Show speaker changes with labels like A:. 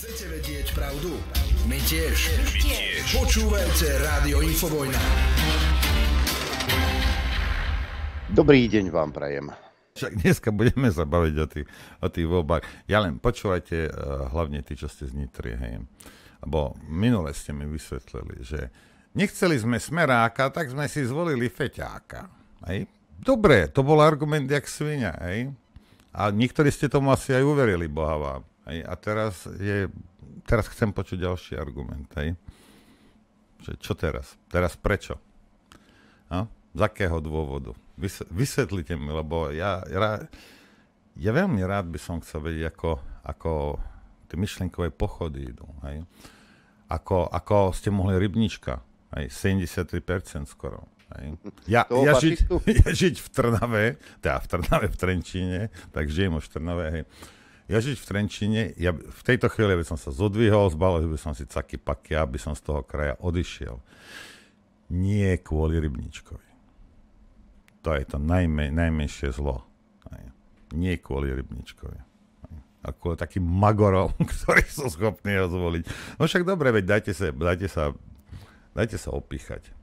A: Chcete vedieť pravdu? My tiež. My tiež. Počúvajte Rádio Infovojna.
B: Dobrý deň vám prajem. Však dneska budeme sa baviť o tých, o tých voľbách. Ja len počúvajte eh, hlavne tí, čo ste z Nitrie, hej. Lebo minule ste mi vysvetlili, že nechceli sme smeráka, tak sme si zvolili feťáka. Hej. Dobre, to bol argument jak svinia, hej. A niektorí ste tomu asi aj uverili, boha vám. Hej. A teraz, je, teraz chcem počuť ďalší argument. Hej. Že čo teraz? Teraz prečo? A? Z akého dôvodu? vysvetlite mi, lebo ja, ja, ja veľmi rád by som chcel vedieť, ako, ako tie myšlenkové pochody idú. Hej. Ako, ako ste mohli rybnička, aj 73% skoro. Hej. Ja, ja, žiť, ja žiť v Trnave, teda v Trnave, v Trenčíne, tak žijem už v Trnave, hej. Ja žiť v Trenčine, ja v tejto chvíli by som sa zodvihol, zbalil by som si caky paky, aby som z toho kraja odišiel. Nie kvôli rybničkovi. To je to najme, najmenšie zlo. Nie kvôli rybničkovi. A kvôli takým magorom, ktorí sú schopní ho zvoliť. No však dobre, veď dajte sa, dajte sa, dajte sa opíchať.